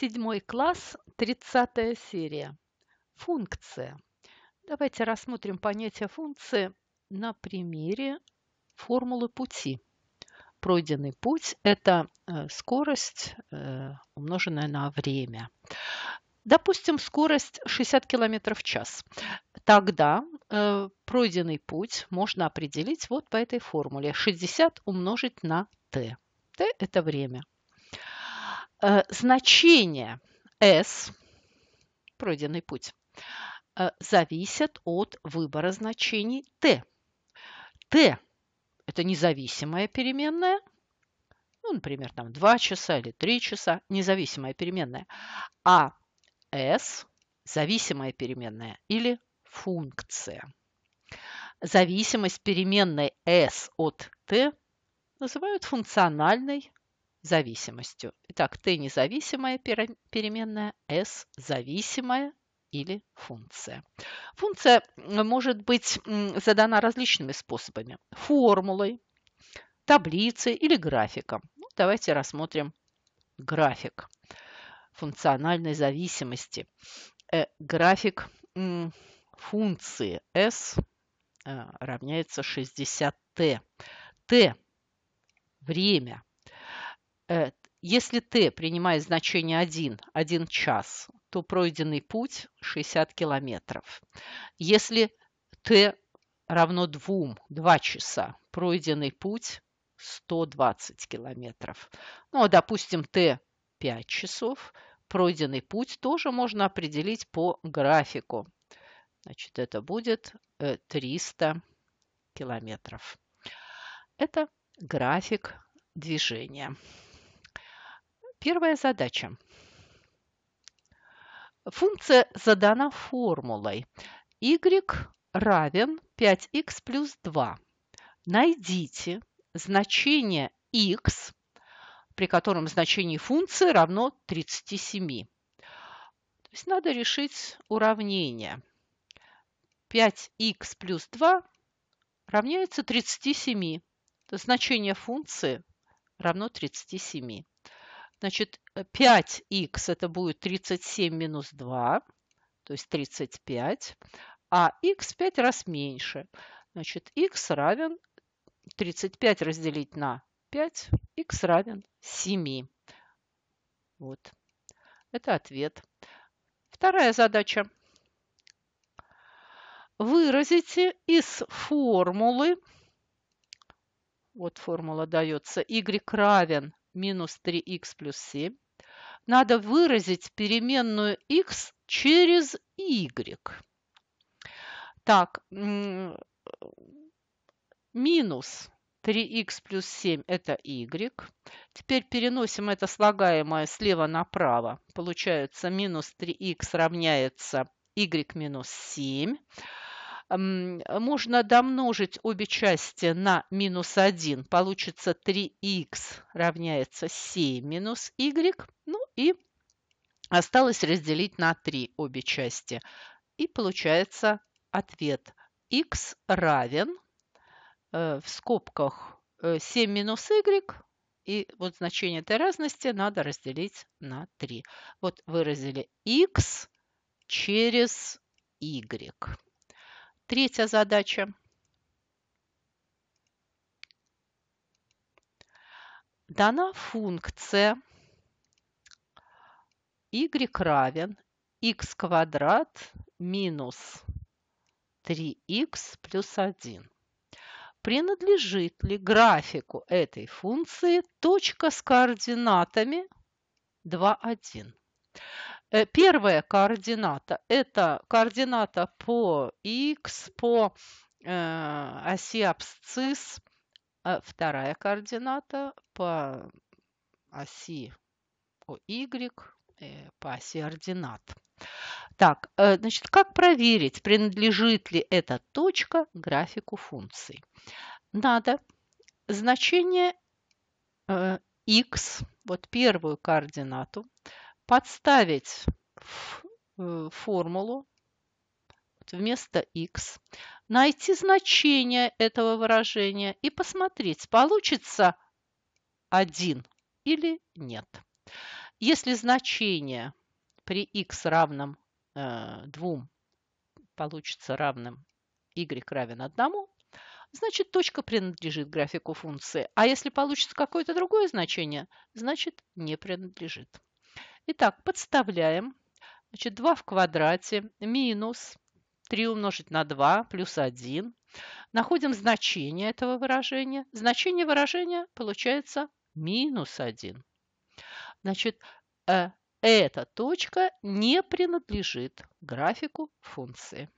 Седьмой класс, 30 серия. Функция. Давайте рассмотрим понятие функции на примере формулы пути. Пройденный путь – это э, скорость, э, умноженная на время. Допустим, скорость 60 км в час. Тогда э, пройденный путь можно определить вот по этой формуле. 60 умножить на t. t – это время. Э, значение S, пройденный путь, э, зависят от выбора значений T. T – это независимая переменная, ну, например, там 2 часа или 3 часа, независимая переменная. А S – зависимая переменная или функция. Зависимость переменной S от T называют функциональной зависимостью. Итак, t независимая переменная, s зависимая или функция. Функция может быть задана различными способами. Формулой, таблицей или графиком. Ну, давайте рассмотрим график функциональной зависимости. Э, график э, функции S э, равняется 60t. t – время – Э, если Т принимает значение 1, 1 час, то пройденный путь 60 километров. Если Т равно 2, 2 часа, пройденный путь 120 километров. Ну, а допустим, Т 5 часов, пройденный путь тоже можно определить по графику. Значит, это будет 300 э, километров. Это график движения. Первая задача. Функция задана формулой y равен 5x плюс 2. Найдите значение x, при котором значение функции равно 37. То есть надо решить уравнение. 5x плюс 2 равняется 37. То значение функции равно 37. Значит, 5х это будет 37 минус 2, то есть 35, а х 5 раз меньше. Значит, х равен 35 разделить на 5, х равен 7. Вот. Это ответ. Вторая задача. Выразите из формулы, вот формула дается, y равен минус 3х плюс 7, надо выразить переменную x через y. Так, минус 3х плюс 7 – это y. Теперь переносим это слагаемое слева направо. Получается, минус 3х равняется y минус 7 можно домножить обе части на минус 1. Получится 3х равняется 7 минус y. Ну и осталось разделить на 3 обе части. И получается ответ x равен э, в скобках 7 э, минус y и вот значение этой разности надо разделить на 3. Вот выразили x через y. Третья задача. Дана функция y равен x квадрат минус 3x плюс 1. Принадлежит ли графику этой функции точка с координатами 2, 1? Э, первая координата – это координата по x, по э, оси абсцисс. А вторая координата по оси по y, э, по оси ординат. Так, э, значит, как проверить, принадлежит ли эта точка графику функции? Надо значение x, вот первую координату, подставить в э, формулу вместо x, найти значение этого выражения и посмотреть, получится 1 или нет. Если значение при x равном э, 2 получится равным y равен 1, значит точка принадлежит графику функции. А если получится какое-то другое значение, значит не принадлежит. Итак, подставляем. Значит, 2 в квадрате минус 3 умножить на 2 плюс 1. Находим значение этого выражения. Значение выражения получается минус 1. Значит, э, эта точка не принадлежит графику функции.